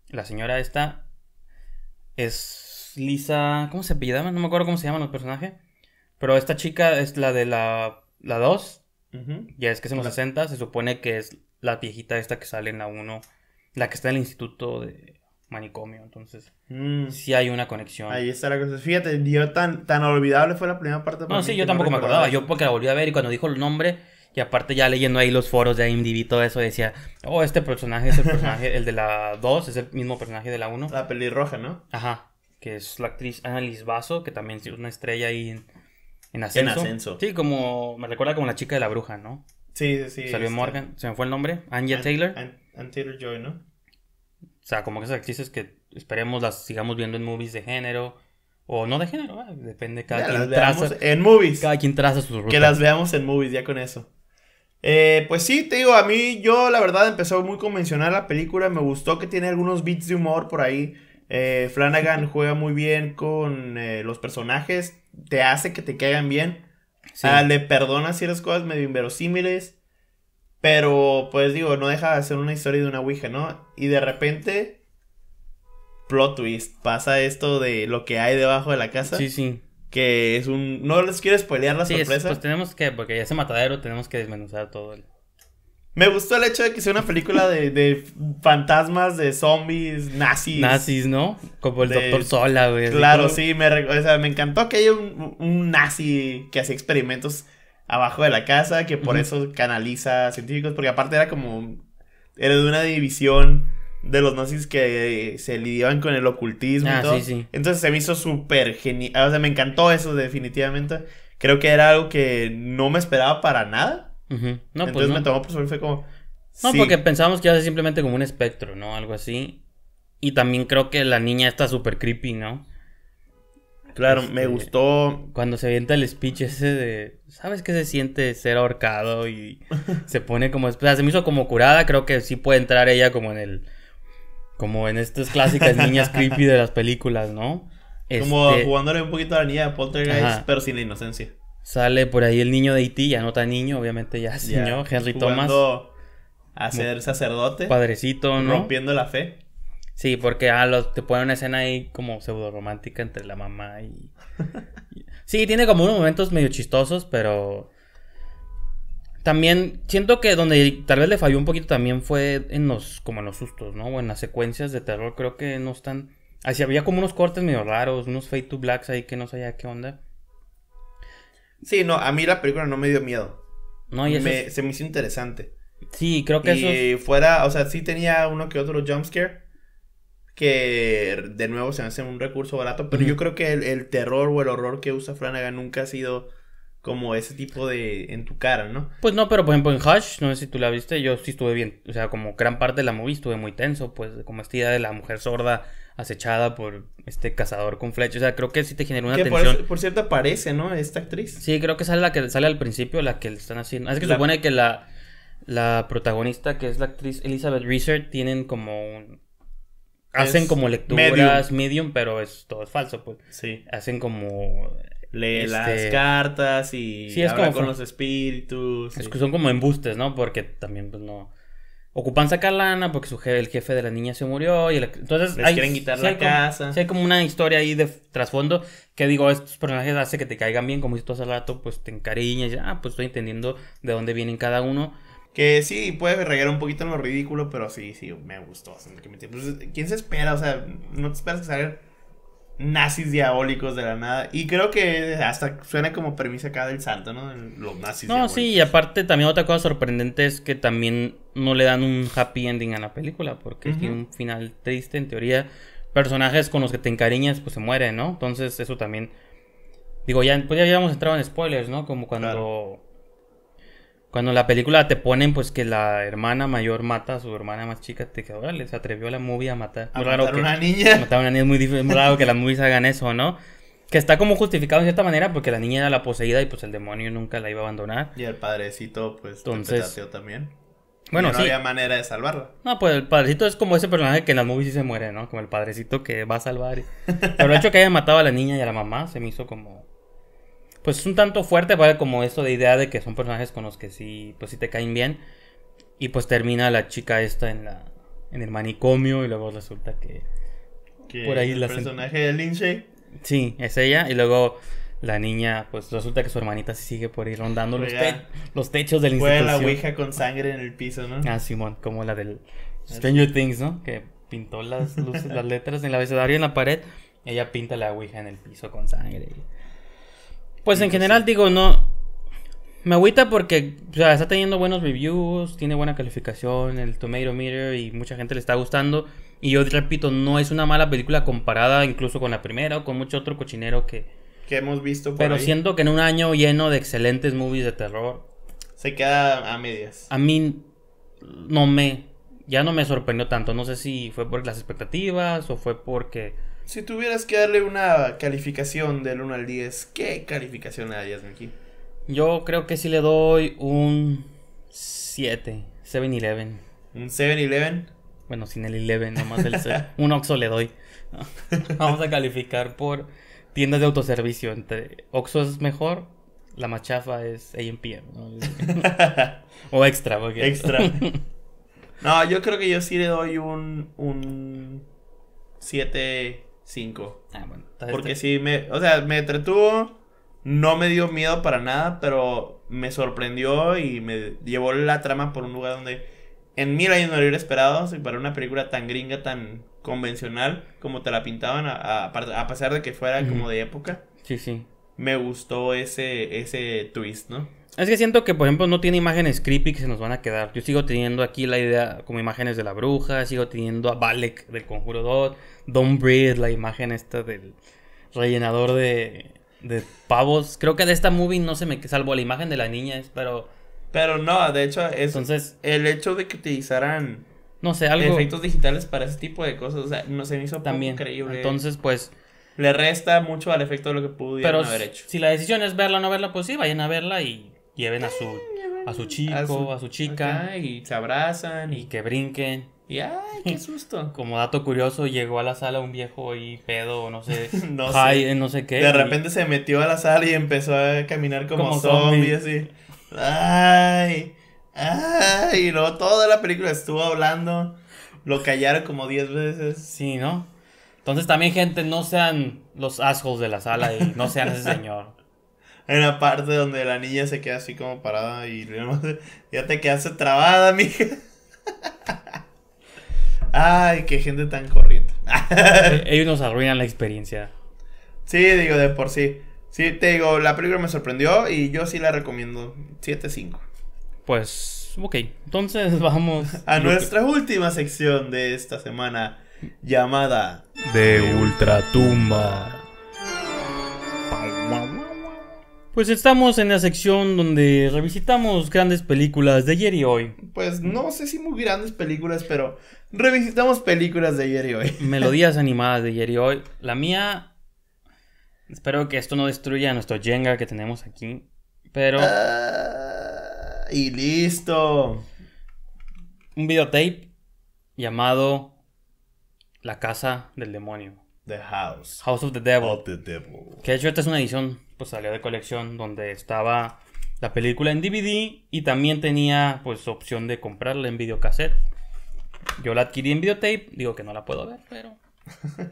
S2: La señora esta es Lisa. ¿Cómo se pide? No me acuerdo cómo se llaman los personajes. Pero esta chica es la de la. La 2. Ya es que se nos los Se supone que es la viejita esta que sale en la 1. La que está en el instituto de manicomio. Entonces, si mm. sí hay una conexión. Ahí
S1: está la cosa. Fíjate, yo tan, tan olvidable fue la primera parte. No, sí, yo tampoco me acordaba. Yo
S2: porque la volví a ver y cuando dijo el nombre. Y aparte ya leyendo ahí los foros de IMDb y todo eso, decía, oh, este personaje es el personaje, el de la 2 es el mismo personaje de la 1. La pelirroja, ¿no? Ajá que es la actriz Annalise Basso, que también es una estrella ahí en, ascenso. En ascenso. Sí, como, me recuerda como la chica de la bruja, ¿no? Sí, sí. sí Salió Morgan, se me fue el nombre, Anya Taylor. An, Taylor Joy, ¿no? O sea, como que esas actrices que esperemos las sigamos viendo en movies de género. O no de género, ah, depende cada quien traza. En movies. Cada quien traza sus rutas. Que las veamos
S1: en movies, ya con eso. Eh, pues sí, te digo, a mí yo la verdad empezó muy convencional la película, me gustó que tiene algunos bits de humor por ahí, eh, Flanagan juega muy bien con eh, los personajes, te hace que te caigan bien. Ah, le perdona ciertas cosas medio inverosímiles, pero pues digo, no deja de ser una historia de una Ouija, ¿no? Y de repente, plot twist, pasa esto de lo que hay debajo de la casa. Sí, sí. Que es un... No les quiero spoilear la sí, sorpresa. pues
S2: tenemos que, porque ya es matadero tenemos que desmenuzar todo el...
S1: Me gustó el hecho de que sea una película de, fantasmas, de zombies, nazis. Nazis,
S2: ¿no? Como el Dr. Doctor Sola, güey. Claro, sí,
S1: me, o sea, me encantó que haya un, nazi que hacía experimentos abajo de la casa, que por eso canaliza científicos, porque aparte era como. Era de una división de los nazis que se lidiaban con el ocultismo y ah, todo. Entonces se me hizo súper genial. O sea, me encantó eso, definitivamente. Creo que era algo que no me
S2: esperaba para nada no, pues Entonces me tomó por sorpresa
S1: como... No, porque
S2: pensamos que iba a ser simplemente como un espectro, ¿no? Algo así. Y también creo que la niña está súper creepy, ¿no? Claro, me este, gustó. Cuando se avienta el speech ese de. ¿Sabes qué se siente ser ahorcado? Y se pone como. O se me hizo como curada. Creo que sí puede entrar ella como en el. Como en estas clásicas niñas creepy de las películas, ¿no? Como este
S1: jugándole un poquito a la niña de Poltergeist, pero sin la inocencia.
S2: Sale por ahí el niño de Haití, ya no tan niño, obviamente ya señor, Henry Thomas.
S1: A ser sacerdote.
S2: Padrecito, ¿no? Rompiendo la fe. Sí, porque ah, los, te ponen una escena ahí como pseudo romántica entre la mamá y. sí, tiene como unos momentos medio chistosos, pero. También siento que donde tal vez le falló un poquito también fue en los, como en los sustos, ¿no? O en las secuencias de terror, creo que no están. Así había como unos cortes medio raros, unos fade to blacks ahí que no sabía qué onda.
S1: Sí, no, a mí la película no me dio
S2: miedo. No, me, Se
S1: me hizo interesante. Sí, creo que eso. fuera, o sea, sí tenía uno que otro jumpscare. Que de nuevo se me hace un recurso barato. Pero yo creo que el, terror o el horror que usa Flanagan nunca ha sido como ese tipo de. en
S2: tu cara, ¿no? Pues no, pero por ejemplo en Hush, no sé si tú la viste, yo sí estuve bien. O sea, como gran parte de la movie estuve muy tenso, pues como esta idea de la mujer sorda acechada por este cazador con flechas O sea, creo que sí te genera una que Por, cierto, aparece, ¿no? Esta actriz. Sí, creo que sale la que sale al principio, la que le están haciendo. Es que se supone que la, protagonista, que es la actriz Elizabeth Rieser tienen como un. Hacen como lecturas medium. pero es todo es falso, pues. Sí. Hacen como. Lee este las cartas y sí, con los espíritus. Es que son como embustes, ¿no? Porque también, pues no ocupan sacar lana porque su jefe, el jefe de la niña se murió y entonces les quieren quitar la casa. hay como una historia ahí de trasfondo que digo, estos personajes hace que te caigan bien, como si tú hace rato, pues te encariñas, ya, ah, pues estoy entendiendo de dónde vienen cada uno.
S1: Que sí, puede regar un poquito en lo ridículo, pero sí, sí, me gustó. Pues, ¿Quién se espera? O sea, no te esperas que salga nazis diabólicos de la nada. Y creo que hasta suena como permiso acá del santo, ¿no? Los
S2: nazis. No, sí, y aparte también otra cosa sorprendente es que también no le dan un happy ending a la película, porque tiene un final triste en teoría. Personajes con los que te encariñas, pues se mueren, ¿no? Entonces eso también... Digo, ya, pues ya habíamos entrado en spoilers, ¿no? Como cuando... Cuando la película te ponen pues que la hermana mayor mata a su hermana más chica, te quedas, órale, se atrevió la movie a matar. A matar una niña. matar a una niña es muy, raro que las movies hagan eso, ¿no? Que está como justificado de cierta manera porque la niña era la poseída y pues el demonio nunca la iba a abandonar. Y el padrecito pues Entonces, también. Bueno, no había
S1: manera de salvarla.
S2: No, pues el padrecito es como ese personaje que en las movies sí se muere, ¿no? Como el padrecito que va a salvar. Pero el hecho que haya matado a la niña y a la mamá se me hizo como pues un tanto fuerte, ¿vale? Como esto de idea de que son personajes con los que sí, pues sí te caen bien. Y pues termina la chica esta en la en el manicomio y luego resulta que, que por ahí el la personaje
S1: de Lindsay.
S2: Sí, es ella y luego la niña, pues resulta que su hermanita sigue por ahí rondando los, los, techos del Fue la ouija con sangre en el piso, ¿no? Ah, Simón, como la del Stranger Things, ¿no? Que pintó las luces, las letras en el abecedario en la pared. Ella pinta la ouija en el piso con sangre. Pues en general digo, no. Me agüita porque está teniendo buenos reviews, tiene buena calificación, el Tomato Meter y mucha gente le está gustando. Y yo repito, no es una mala película comparada incluso con la primera o con mucho otro cochinero que,
S1: que hemos visto. Por pero siento
S2: que en un año lleno de excelentes movies de terror.
S1: Se queda a medias.
S2: A mí no me... Ya no me sorprendió tanto. No sé si fue por las expectativas o fue porque
S1: si tuvieras que darle una calificación del 1 al 10, ¿qué calificación le darías, Miki? Yo creo que sí le
S2: doy un 7, 7-Eleven. ¿Un 7-Eleven? Bueno, sin el 11, nomás el 7. un Oxxo le doy. Vamos a calificar por tiendas de autoservicio. Entre Oxxo es mejor, la machafa es AMPM. ¿no? o extra, porque... Extra. No, yo creo que yo sí le
S1: doy un... un... 7 5. Ah, bueno. Porque sí me, o sea, me entretuvo, no me dio miedo para nada, pero me sorprendió y me llevó la trama por un lugar donde en mil años no lo hubiera esperado, y para una película tan gringa, tan convencional como te la pintaban, a, a, pesar de que fuera como de época. Sí, sí. Me gustó ese, ese twist, ¿no?
S2: Es que siento que, por ejemplo, no tiene imágenes creepy que se nos van a quedar. Yo sigo teniendo aquí la idea como imágenes de la bruja, sigo teniendo a Balek del Conjuro 2. Don't Breathe, la imagen esta del rellenador de, pavos. Creo que de esta movie no se me salvo la imagen de la niña, pero... Pero no, de hecho, es Entonces, el hecho de que utilizaran... No sé, Efectos digitales para ese tipo de cosas, o sea, no se me hizo también increíble. Entonces,
S1: pues... Le resta mucho al efecto de lo que
S2: pudo haber hecho. Si la decisión es verla o no verla, pues sí, vayan a verla y lleven a su, eh, a su chico, a su, chica. y se abrazan. Y que brinquen. Y ay,
S1: qué susto.
S2: Como dato curioso, llegó a la sala un viejo ahí pedo, no sé, no sé, no sé qué. De repente se
S1: metió a la sala y empezó a caminar como, como zombie, así. Ay, ay, y luego toda la película estuvo hablando. Lo callaron como diez veces. Sí, ¿no? Entonces también, gente, no sean los assholes de la sala y no sean ese señor. en la parte donde la niña se queda así como parada y ya te quedaste trabada, mija. Ay, qué gente tan corriente.
S2: Eh, ellos nos arruinan la experiencia.
S1: Sí, digo, de por sí. Sí, te digo, la película me sorprendió y yo sí la recomiendo. 7-5.
S2: Pues, ok. Entonces vamos a nuestra
S1: última sección de esta semana llamada
S2: De Ultratumba. Pues estamos en la sección donde revisitamos grandes películas de ayer y hoy.
S1: Pues no sé si muy grandes películas, pero revisitamos películas de ayer y hoy.
S2: Melodías animadas de ayer y hoy. La mía. Espero que esto no destruya nuestro Jenga que tenemos aquí. Pero. Ah, y listo. Un videotape llamado La Casa del Demonio. The House. House of the Devil. Of Que de hecho esta es una edición, pues salió de colección donde estaba la película en DVD y también tenía pues opción de comprarla en videocassette. Yo la adquirí en videotape, digo que no la puedo ver, pero...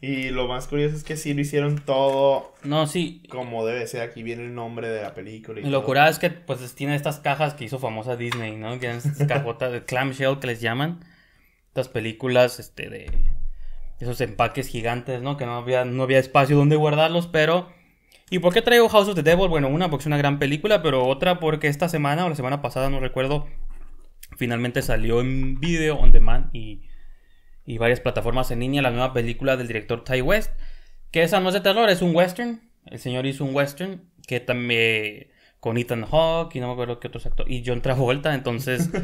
S2: y lo más curioso es que sí
S1: lo hicieron todo. No, sí. Como debe ser, aquí viene el nombre de la película. Y lo curado es que
S2: pues tiene estas cajas que hizo famosa Disney, ¿no? Que estas cajotas de clamshell que les llaman. Estas películas este, de esos empaques gigantes, ¿no? Que no había, no había espacio donde guardarlos, pero... ¿Y por qué traigo House of the Devil? Bueno, una porque es una gran película, pero otra porque esta semana o la semana pasada, no recuerdo, finalmente salió en video, on demand y, y varias plataformas en línea la nueva película del director Ty West, que esa no es de terror, es un western. El señor hizo un western que también con Ethan Hawke y no me acuerdo qué otro actor y John Travolta, entonces...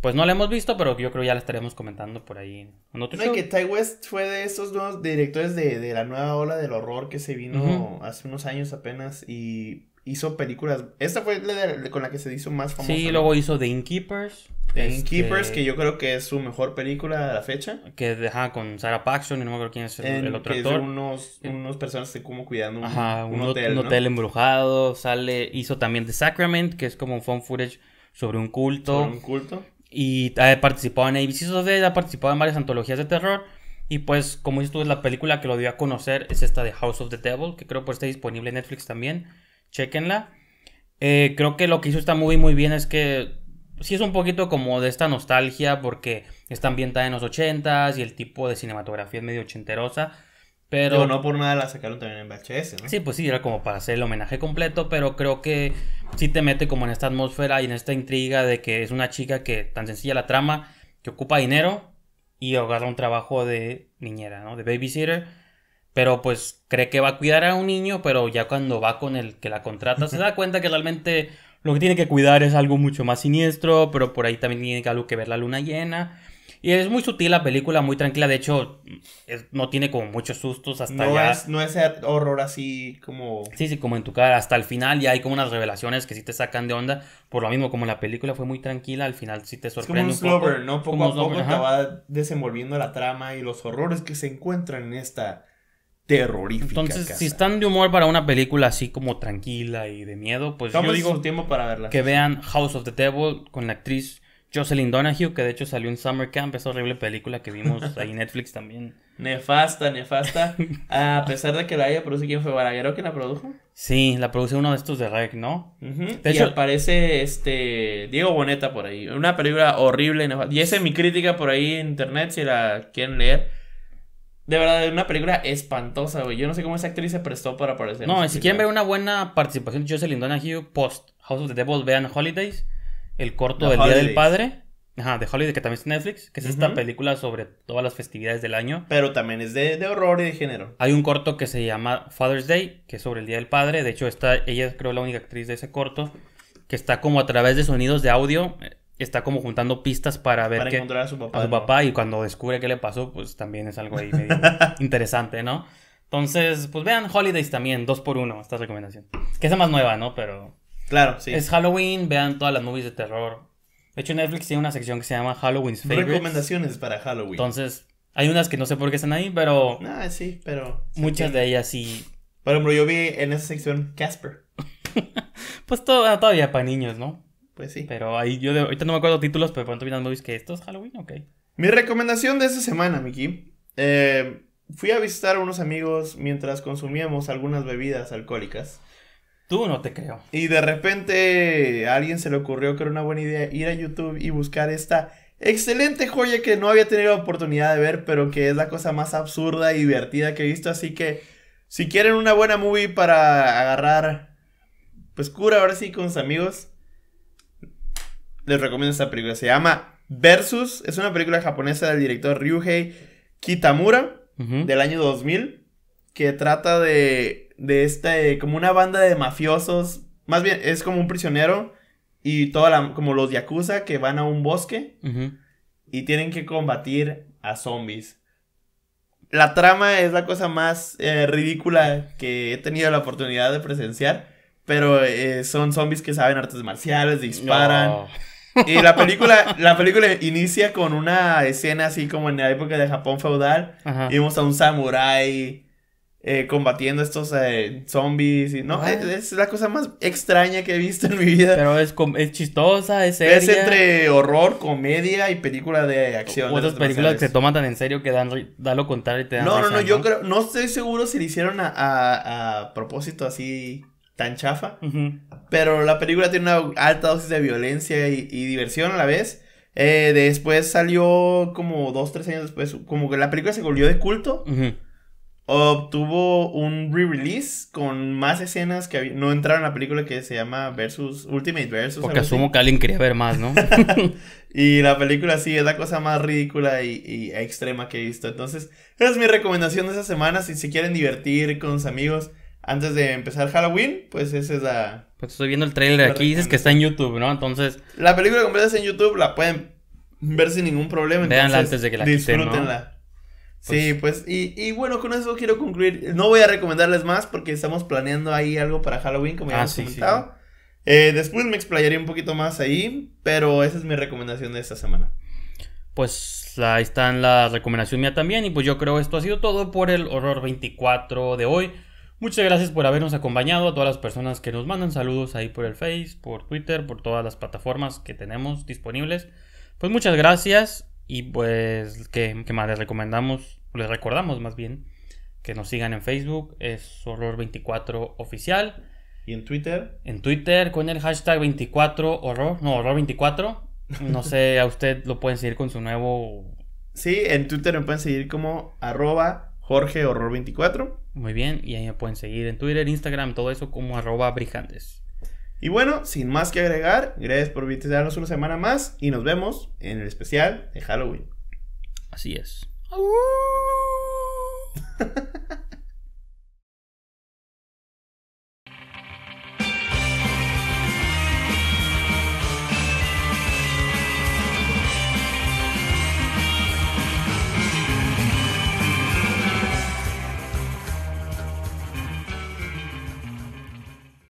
S2: Pues no la hemos visto, pero yo creo ya la estaremos comentando por ahí. no, y
S1: que Ty West fue de esos nuevos directores de, la nueva ola del horror que se vino hace unos años apenas y hizo películas. Esta fue la con la que se hizo más famosa. Sí, luego
S2: hizo The Innkeepers. The este, Innkeepers, que yo creo que es su mejor película a la fecha. Que deja con Sarah Paxton y no me acuerdo quién es el, en, el otro que actor. Es
S1: unos, unos personas que como cuidando un, Ajá, un, hotel.
S2: embrujado. Sale, hizo también The Sacrament, que es como un fun footage sobre un culto. Sobre un culto. Y ha participado en ABC, of ha participado en varias antologías de terror. Y pues, como dices tú, la película que lo dio a conocer, es esta de House of the Devil, que creo que pues está disponible en Netflix también. Chequenla. Eh, creo que lo que hizo está movie muy bien es que sí es un poquito como de esta nostalgia, porque está ambientada en los 80s y el tipo de cinematografía es medio ochenterosa. Pero no por nada la sacaron también en VHS, ¿no? Sí, pues sí, era como para hacer el homenaje completo, pero creo que sí te mete como en esta atmósfera y en esta intriga de que es una chica que tan sencilla la trama, que ocupa dinero y agarra un trabajo de niñera, ¿no? De babysitter. Pero pues cree que va a cuidar a un niño, pero ya cuando va con el que la contrata se da cuenta que realmente lo que tiene que cuidar es algo mucho más siniestro, pero por ahí también tiene algo que ver la luna llena. Y es muy sutil la película, muy tranquila. De hecho, no tiene como muchos sustos hasta no ya... Es, no es horror así como... Sí, sí, como en tu cara. Hasta el final ya hay como unas revelaciones que sí te sacan de onda. Por lo mismo, como la película fue muy tranquila, al final sí te sorprende es un, poco. ¿no? Poco a poco te
S1: va desenvolviendo la trama y los horrores que se encuentran en esta
S2: terrorífica. Entonces, si están de humor para una película así como tranquila y de miedo, pues Estamos yo digo tiempo para verla. Que vean House of the Devil con la actriz Jocelyn Donahue, que de hecho salió en Summer Camp, esa horrible película que vimos ahí en Netflix también.
S1: Nefasta, nefasta.
S2: A pesar de que
S1: la haya producido, ¿quién fue? ¿Baraguero que la produjo?
S2: Sí, la produce uno de estos de Rec, ¿no? y
S1: aparece este Diego Boneta por ahí. Una película horrible. Y esa es mi crítica por ahí en internet, si la quieren leer. De verdad, una película espantosa, güey. Yo no sé cómo esa actriz se prestó para aparecer. No, si quieren
S2: ver una buena participación de Jocelyn Donahue post House of the Devil, vean Holidays el corto del Día del Padre. Ajá, de Holiday, que también es Netflix, que es esta película sobre todas las festividades del año. Pero también es de, horror y de género. Hay un corto que se llama Father's Day, que es sobre el Día del Padre. De hecho, está, ella creo la única actriz de ese corto, que está como a través de sonidos de audio, eh, está como juntando pistas para ver... qué a su papá. y cuando descubre qué le pasó, pues también es algo ahí interesante, ¿no? Entonces, pues vean Holidays también, dos por uno, esta recomendación. Que es más nueva, ¿no? Pero Claro, sí. Es Halloween, vean todas las movies de terror. De hecho, Netflix tiene una sección que se llama Halloween's Favorites. Recomendaciones para Halloween. Entonces, hay unas que no sé por qué están ahí, pero.
S1: Ah, sí, pero.
S2: Muchas de ellas sí. Por ejemplo, yo vi en esa sección Casper. pues ah, todavía para niños, ¿no? Pues sí. Pero ahí yo ahorita no me acuerdo títulos, pero pronto las movies que esto es Halloween, ok.
S1: Mi recomendación de esta semana, Miki. Eh, fui a visitar a unos amigos mientras consumíamos algunas bebidas alcohólicas. Tú no te creo. Y de repente a alguien se le ocurrió que era una buena idea ir a YouTube y buscar esta excelente joya que no había tenido oportunidad de ver, pero que es la cosa más absurda y divertida que he visto. Así que si quieren una buena movie para agarrar, pues cura ahora sí con sus amigos, les recomiendo esta película. Se llama Versus, es una película japonesa del director Ryuhei Kitamura del año 2000 que trata de de este, como una banda de mafiosos, más bien es como un prisionero y toda la, como los yakuza que van a un bosque y tienen que combatir a zombies. La trama es la cosa más eh, ridícula que he tenido la oportunidad de presenciar, pero eh, son zombies que saben artes marciales, disparan. Y la película, la película inicia con una escena así como en la época de Japón feudal. vimos a un samurái eh, combatiendo estos eh, zombies y no, es, la cosa más extraña que he visto en mi vida. Pero
S2: es, es chistosa, es Es entre horror, comedia y película de acción. esas películas que se toman tan en serio que dan, da lo contrario y te No, no, no, yo
S1: creo, no estoy seguro si le hicieron a, a, propósito así tan chafa, pero la película tiene una alta dosis de violencia y, diversión a la vez. Eh, después salió como dos, tres años después, como que la película se volvió de culto obtuvo un re-release con más escenas que no entraron en la película que se llama Versus Ultimate Versus. Porque asumo que alguien quería ver más,
S2: ¿no?
S1: y la película sí es la cosa más ridícula y, extrema que he visto. Entonces, esa es mi recomendación de esa semana. Si se quieren divertir con sus amigos antes de empezar Halloween, pues esa es la.
S2: Pues estoy viendo el trailer aquí, dices que está en YouTube, ¿no? Entonces.
S1: La película que está en YouTube, la pueden ver sin ningún problema. Veanla antes de que la disfrútenla sí, pues, pues y, bueno, con eso quiero concluir. No voy a recomendarles más porque estamos planeando ahí algo para Halloween, como ya ah, hemos comentado. Eh, después me explayaré un poquito más ahí, pero esa es mi recomendación
S2: de esta semana. Pues ahí está en la recomendación mía también. Y pues yo creo esto ha sido todo por el Horror 24 de hoy. Muchas gracias por habernos acompañado, a todas las personas que nos mandan saludos ahí por el Face, por Twitter, por todas las plataformas que tenemos disponibles. Pues muchas gracias y pues, que más? Les recomendamos, les recordamos más bien, que nos sigan en Facebook, es Horror24 Oficial. ¿Y en Twitter? En Twitter con el hashtag 24 Horror, no, Horror24. No sé, a usted lo pueden seguir con su nuevo...
S1: Sí, en Twitter me pueden seguir como arroba Jorge 24 Muy
S2: bien, y ahí me pueden seguir en Twitter, Instagram, todo eso como arroba Brijantes.
S1: Y bueno, sin más que agregar, gracias por visitarnos una semana más y nos vemos en el especial de Halloween.
S2: Así es.